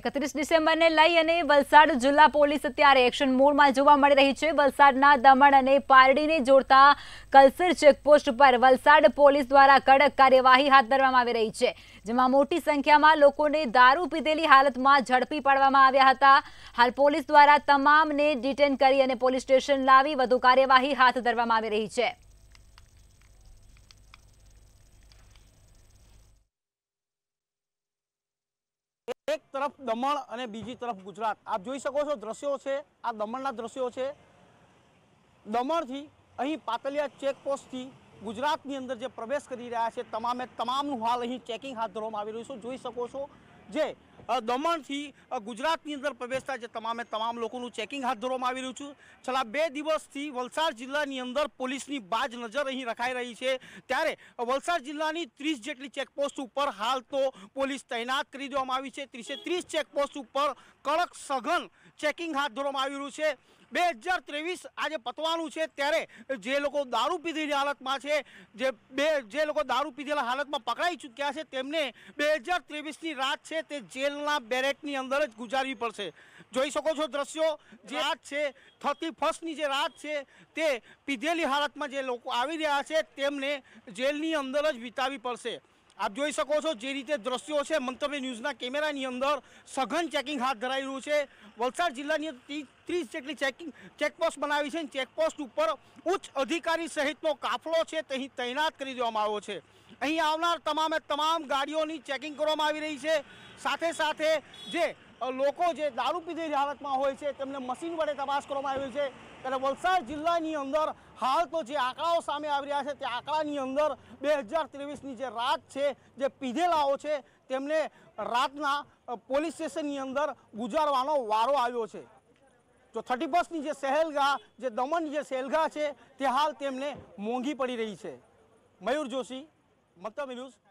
એકત્રીસ ડિસેમ્બરને લઈ અને વલસાડ જિલ્લા પોલીસ અત્યારે એક્શન મોડમાં જોવા મળી રહી છે વલસાડના દમણ અને પારડીને જોડતા કલસર ચેકપોસ્ટ પર વલસાડ પોલીસ દ્વારા કડક કાર્યવાહી હાથ ધરવામાં આવી રહી છે જેમાં મોટી સંખ્યામાં લોકોને દારૂ પીધેલી હાલતમાં ઝડપી પાડવામાં આવ્યા હતા હાલ પોલીસ દ્વારા તમામને ડિટેન કરી અને પોલીસ સ્ટેશન લાવી વધુ કાર્યવાહી હાથ ધરવામાં આવી રહી છે એક તરફ દમણ અને બીજી તરફ ગુજરાત આપ જોઈ શકો છો દ્રશ્યો છે આ દમણના દ્રશ્યો છે દમણથી અહીં પાતલિયા ચેકપોસ્ટથી ગુજરાતની અંદર જે પ્રવેશ કરી રહ્યા છે તમામે તમામનું હાલ અહીં ચેકિંગ હાથ ધરવામાં આવી રહ્યું છે જોઈ શકો છો જે દમણથી ગુજરાતની અંદર પ્રવેશતા જે તમામે તમામ લોકોનું ચેકિંગ હાથ ધરવામાં આવી રહ્યું છું છેલ્લા બે દિવસથી વલસાડ જિલ્લાની અંદર પોલીસની બાજ નજર અહીં રખાઈ રહી છે ત્યારે વલસાડ જિલ્લાની ત્રીસ જેટલી ચેકપોસ્ટ ઉપર હાલ તો પોલીસ તૈનાત કરી દેવામાં આવી છે ત્રીસે ત્રીસ ચેકપોસ્ટ ઉપર કડક સઘન ચેકિંગ હાથ ધરવામાં આવી રહ્યું છે બે હજાર ત્રેવીસ આજે પતવાનું છે ત્યારે જે લોકો દારૂ પીધેલી હાલતમાં છે જે બે જે લોકો દારૂ પીધેલા હાલતમાં પકડાઈ ચૂક્યા છે તેમને બે હજાર ત્રેવીસની રાત છે તે જેલના બેરેટની અંદર જ ગુજારવી પડશે જોઈ શકો છો દ્રશ્યો જે રાત છે થર્ટી ફર્સ્ટની જે રાત છે તે પીધેલી હાલતમાં જે લોકો આવી રહ્યા છે તેમને જેલની અંદર જ વિતાવી પડશે આપ જોઈ શકો છો જે રીતે દ્રશ્યો છે મંતવ્ય ન્યૂઝના કેમેરાની અંદર સઘન ચેકિંગ હાથ ધરાઈ રહ્યું છે વલસાડ જિલ્લાની ત્રીસ જેટલી ચેકિંગ ચેકપોસ્ટ બનાવી છે ચેકપોસ્ટ ઉપર ઉચ્ચ અધિકારી સહિતનો કાફલો છે તે તૈનાત કરી દેવામાં આવ્યો છે અહીં આવનાર તમામે તમામ ગાડીઓની ચેકિંગ કરવામાં આવી રહી છે સાથે સાથે જે લોકો જે દારૂ પીધેલી હાલતમાં હોય છે તેમને મશીન વડે તપાસ કરવામાં આવી છે ત્યારે વલસાડ જિલ્લાની અંદર હાલ તો જે આંકડાઓ સામે આવી રહ્યા છે તે આંકડાની અંદર બે હજાર ત્રેવીસની જે રાત છે જે પીધેલાઓ છે તેમને રાતના પોલીસ સ્ટેશનની અંદર ગુજારવાનો વારો આવ્યો છે જો થર્ટી ફર્સ્ટની જે સહેલગાહ જે દમણની જે સહેલગાહ છે તે હાલ તેમને મોંઘી પડી રહી છે મયુર જોશી મતલબ ન્યૂઝ